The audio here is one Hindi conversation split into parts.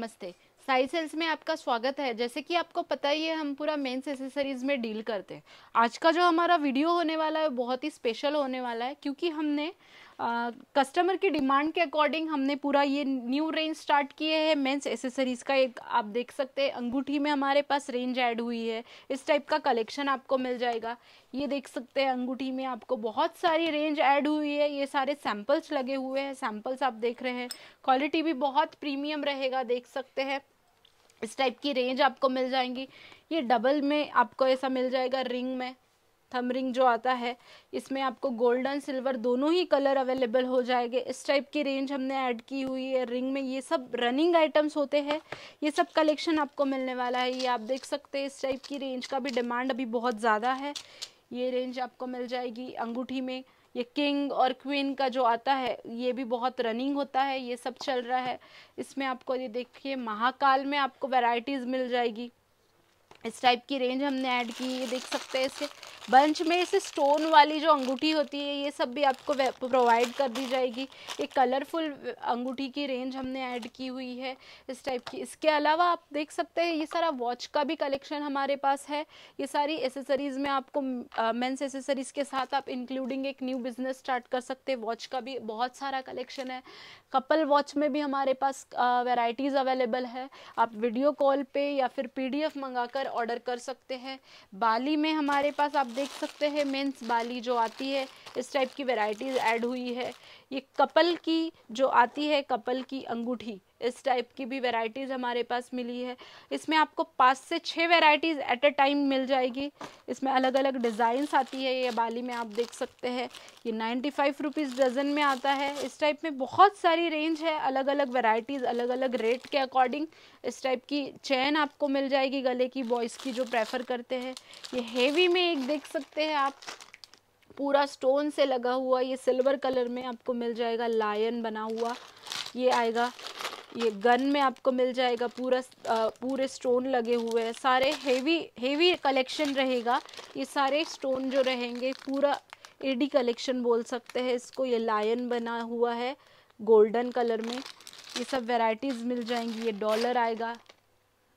नमस्ते साई सेल्स में आपका स्वागत है जैसे कि आपको पता ही है हम पूरा मेन्स एसेसरीज में डील करते हैं आज का जो हमारा वीडियो होने वाला है बहुत ही स्पेशल होने वाला है क्योंकि हमने कस्टमर की डिमांड के अकॉर्डिंग हमने पूरा ये न्यू रेंज स्टार्ट किए हैं मेंस एसेसरीज़ का एक आप देख सकते हैं अंगूठी में हमारे पास रेंज ऐड हुई है इस टाइप का कलेक्शन आपको मिल जाएगा ये देख सकते हैं अंगूठी में आपको बहुत सारी रेंज ऐड हुई है ये सारे सैम्पल्स लगे हुए हैं सैम्पल्स आप देख रहे हैं क्वालिटी भी बहुत प्रीमियम रहेगा देख सकते हैं इस टाइप की रेंज आपको मिल जाएंगी ये डबल में आपको ऐसा मिल जाएगा रिंग में थम रिंग जो आता है इसमें आपको गोल्डन सिल्वर दोनों ही कलर अवेलेबल हो जाएंगे इस टाइप की रेंज हमने ऐड की हुई है रिंग में ये सब रनिंग आइटम्स होते हैं ये सब कलेक्शन आपको मिलने वाला है ये आप देख सकते हैं इस टाइप की रेंज का भी डिमांड अभी बहुत ज़्यादा है ये रेंज आपको मिल जाएगी अंगूठी में ये किंग और क्वीन का जो आता है ये भी बहुत रनिंग होता है ये सब चल रहा है इसमें आपको ये देखिए महाकाल में आपको वैरायटीज़ मिल जाएगी इस टाइप की रेंज हमने ऐड की ये देख सकते हैं इसके बंच में इसे स्टोन वाली जो अंगूठी होती है ये सब भी आपको प्रोवाइड कर दी जाएगी एक कलरफुल अंगूठी की रेंज हमने ऐड की हुई है इस टाइप की इसके अलावा आप देख सकते हैं ये सारा वॉच का भी कलेक्शन हमारे पास है ये सारी एसेसरीज़ में आपको मेंस एसेसरीज़ के साथ आप इंक्लूडिंग एक न्यू बिजनेस स्टार्ट कर सकते हैं वॉच का भी बहुत सारा कलेक्शन है कपल वॉच में भी हमारे पास वेराइटीज़ अवेलेबल है आप वीडियो कॉल पर या फिर पी मंगाकर ऑर्डर कर सकते हैं बाली में हमारे पास आप देख सकते हैं मेंस बाली जो आती है इस टाइप की वेराइटीज़ ऐड हुई है ये कपल की जो आती है कपल की अंगूठी इस टाइप की भी वेराइटीज़ हमारे पास मिली है इसमें आपको पाँच से छः वेराइटीज़ एट अ टाइम मिल जाएगी इसमें अलग अलग डिज़ाइंस आती है ये बाली में आप देख सकते हैं ये नाइन्टी फाइव रुपीज़ डजन में आता है इस टाइप में बहुत सारी रेंज है अलग अलग वेराइटीज़ अलग अलग रेट के अकॉर्डिंग इस टाइप की चैन आपको मिल जाएगी गले की बॉयज़ की जो प्रेफर करते हैं ये हेवी में एक देख सकते हैं आप पूरा स्टोन से लगा हुआ ये सिल्वर कलर में आपको मिल जाएगा लायन बना हुआ ये आएगा ये गन में आपको मिल जाएगा पूरा पूरे स्टोन लगे हुए हैं सारे हेवी हेवी कलेक्शन रहेगा ये सारे स्टोन जो रहेंगे पूरा एडी कलेक्शन बोल सकते हैं इसको ये लायन बना हुआ है गोल्डन कलर में ये सब वेराइटीज़ मिल जाएंगी ये डॉलर आएगा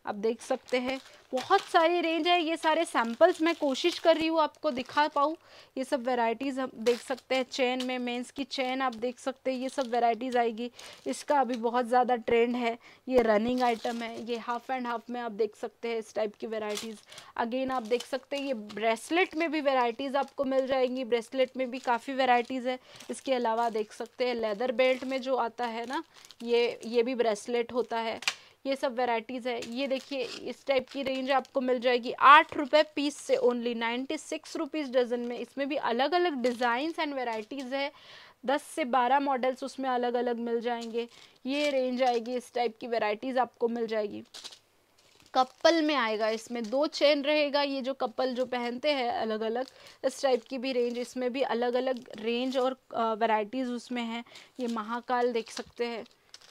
आप देख सकते हैं बहुत सारी रेंज है ये सारे सैम्पल्स मैं कोशिश कर रही हूँ आपको दिखा पाऊँ ये सब वेराइटीज़ हम देख सकते हैं चैन में मेंस की चैन आप देख सकते हैं ये सब वेराइटीज़ आएगी इसका अभी बहुत ज़्यादा ट्रेंड है ये रनिंग आइटम है ये हाफ एंड हाफ में आप देख सकते हैं इस टाइप की वेराइटीज़ अगेन आप देख सकते हैं ये ब्रेसलेट में भी वेराइटीज़ आपको मिल जाएंगी ब्रेसलेट में भी काफ़ी वेराइटीज़ है इसके अलावा देख सकते हैं लेदर बेल्ट में जो आता है ना ये ये भी ब्रेसलेट होता है ये सब वेराइटीज़ है ये देखिए इस टाइप की रेंज आपको मिल जाएगी आठ रुपये पीस से only ninety six rupees dozen में इसमें भी अलग अलग डिज़ाइंस एंड वेराइटीज़ है दस से बारह मॉडल्स उसमें अलग अलग मिल जाएंगे ये रेंज आएगी इस टाइप की वेराइटीज़ आपको मिल जाएगी कपल में आएगा इसमें दो चेन रहेगा ये जो कपल जो पहनते हैं अलग अलग इस टाइप की भी रेंज इसमें भी अलग अलग रेंज और वैरायटीज़ उसमें हैं ये महाकाल देख सकते हैं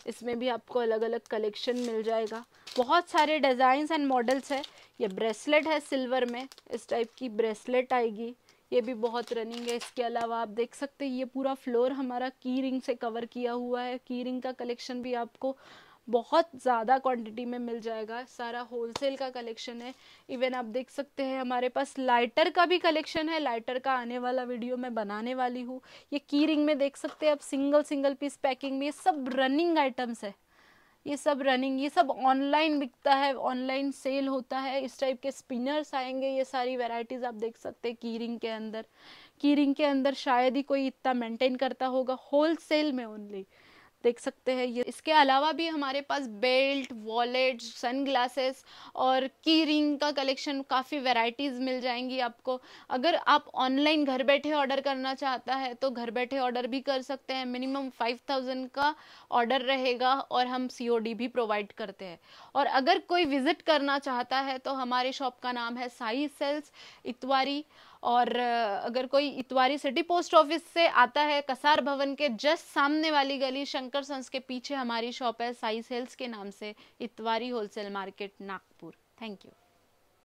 इसमें भी आपको अलग अलग कलेक्शन मिल जाएगा बहुत सारे डिज़ाइंस एंड मॉडल्स है ये ब्रेसलेट है सिल्वर में इस टाइप की ब्रेसलेट आएगी ये भी बहुत रनिंग है इसके अलावा आप देख सकते हैं ये पूरा फ्लोर हमारा की रिंग से कवर किया हुआ है की रिंग का कलेक्शन भी आपको बहुत ज़्यादा क्वांटिटी में मिल जाएगा सारा होलसेल का कलेक्शन है इवन आप देख सकते हैं हमारे पास लाइटर का भी कलेक्शन है लाइटर का आने वाला वीडियो मैं बनाने वाली हूँ ये की रिंग में देख सकते हैं आप सिंगल सिंगल पीस पैकिंग में ये सब रनिंग आइटम्स है ये सब रनिंग ये सब ऑनलाइन बिकता है ऑनलाइन सेल होता है इस टाइप के स्पिनर्स आएंगे ये सारी वेराइटीज़ आप देख सकते हैं की रिंग के अंदर की रिंग के अंदर शायद ही कोई इतना मेंटेन करता होगा होल सेल में ओनली देख सकते हैं ये इसके अलावा भी हमारे पास बेल्ट वॉलेट सनग्लासेस और की रिंग का कलेक्शन काफ़ी वेराइटीज़ मिल जाएंगी आपको अगर आप ऑनलाइन घर बैठे ऑर्डर करना चाहता है तो घर बैठे ऑर्डर भी कर सकते हैं मिनिमम फाइव थाउजेंड का ऑर्डर रहेगा और हम सी भी प्रोवाइड करते हैं और अगर कोई विज़िट करना चाहता है तो हमारे शॉप का नाम है साई सेल्स इतवारी और अगर कोई इतवारी सिटी पोस्ट ऑफिस से आता है कसार भवन के जस्ट सामने वाली गली शंकर सन्स के पीछे हमारी शॉप है साई सेल्स के नाम से Itwari wholesale market Nagpur thank you